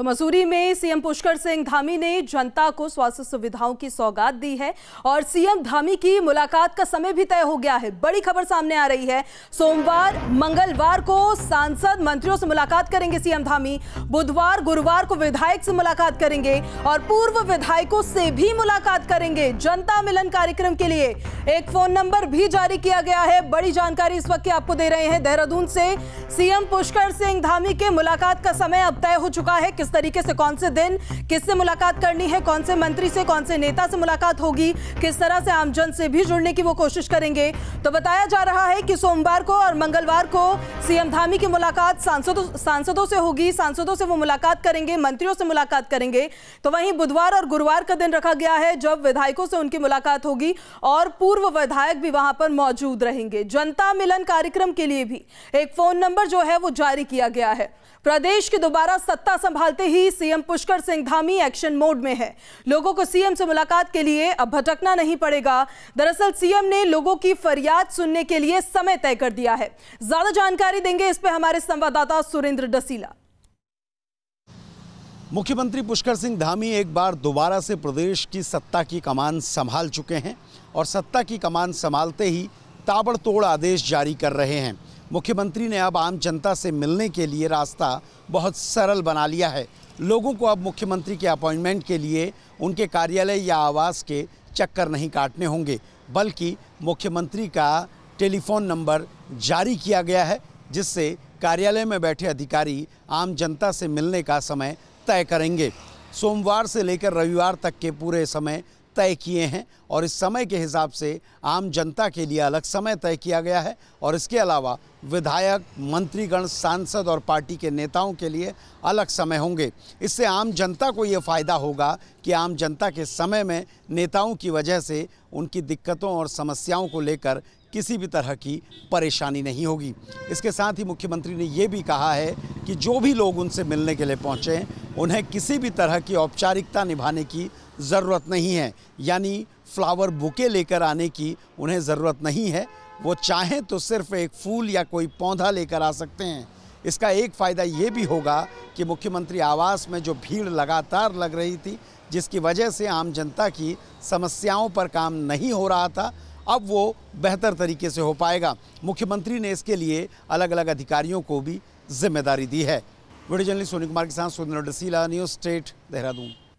तो मसूरी में सीएम पुष्कर सिंह धामी ने जनता को स्वास्थ्य सुविधाओं की सौगात दी है और सीएम धामी की मुलाकात का समय भी तय हो गया है बड़ी खबर सामने आ रही है सोमवार मंगलवार को सांसद मंत्रियों से मुलाकात करेंगे सीएम धामी बुधवार गुरुवार को विधायक से मुलाकात करेंगे और पूर्व विधायकों से भी मुलाकात करेंगे जनता मिलन कार्यक्रम के लिए एक फोन नंबर भी जारी किया गया है बड़ी जानकारी इस वक्त आपको दे रहे हैं देहरादून से सीएम पुष्कर सिंह धामी के मुलाकात का समय अब तय हो चुका है किस तरीके से कौन से दिन किससे मुलाकात करनी है कौन से मंत्री से कौन से नेता से मुलाकात होगी किस तरह से आमजन से भी जुड़ने की वो कोशिश करेंगे तो बताया जा रहा है कि सोमवार को और मंगलवार को सीएम धामी की मुलाकात सांसदों सांसदों से होगी सांसदों से वो मुलाकात करेंगे मंत्रियों से मुलाकात करेंगे तो वहीं बुधवार और गुरुवार का दिन रखा गया है जब विधायकों से उनकी मुलाकात होगी और पूर्व विधायक भी वहां पर मौजूद रहेंगे जनता मिलन कार्यक्रम के लिए भी एक फोन नंबर जो है वो जारी किया गया है प्रदेश के दोबारा सत्ता संभालते आते ही CM Pushkar Singh Dhami action mode में है लोगों को सीएम से मुलाकात के लिए अब भटकना नहीं पड़ेगा दरअसल सीएम ने लोगों की फरियाद सुनने के लिए समय तय कर दिया है ज्यादा जानकारी देंगे इस पर हमारे संवाददाता सुरेंद्र डसीला मुख्यमंत्री पुष्कर सिंह धामी एक बार दोबारा से प्रदेश की सत्ता की कमान संभाल चुके हैं और सत्ता की कमान संभालते ही ताबड़तोड़ आदेश जारी कर रहे हैं मुख्यमंत्री ने अब आम जनता से मिलने के लिए रास्ता बहुत सरल बना लिया है लोगों को अब मुख्यमंत्री के अपॉइंटमेंट के लिए उनके कार्यालय या आवास के चक्कर नहीं काटने होंगे बल्कि मुख्यमंत्री का टेलीफोन नंबर जारी किया गया है जिससे कार्यालय में बैठे अधिकारी आम जनता से मिलने का समय तय करेंगे सोमवार से लेकर रविवार तक के पूरे समय तय किए हैं और इस समय के हिसाब से आम जनता के लिए अलग समय तय किया गया है और इसके अलावा विधायक मंत्रीगण सांसद और पार्टी के नेताओं के लिए अलग समय होंगे इससे आम जनता को ये फ़ायदा होगा कि आम जनता के समय में नेताओं की वजह से उनकी दिक्कतों और समस्याओं को लेकर किसी भी तरह की परेशानी नहीं होगी इसके साथ ही मुख्यमंत्री ने ये भी कहा है कि जो भी लोग उनसे मिलने के लिए पहुँचे उन्हें किसी भी तरह की औपचारिकता निभाने की ज़रूरत नहीं है यानी फ्लावर बुके लेकर आने की उन्हें ज़रूरत नहीं है वो चाहें तो सिर्फ एक फूल या कोई पौधा लेकर आ सकते हैं इसका एक फ़ायदा ये भी होगा कि मुख्यमंत्री आवास में जो भीड़ लगातार लग रही थी जिसकी वजह से आम जनता की समस्याओं पर काम नहीं हो रहा था अब वो बेहतर तरीके से हो पाएगा मुख्यमंत्री ने इसके लिए अलग अलग अधिकारियों को भी जिम्मेदारी दी है वीडियो जर्नलिस्ट सोनी कुमार के साथ सुंदर डसीला न्यूज़ स्टेट देहरादून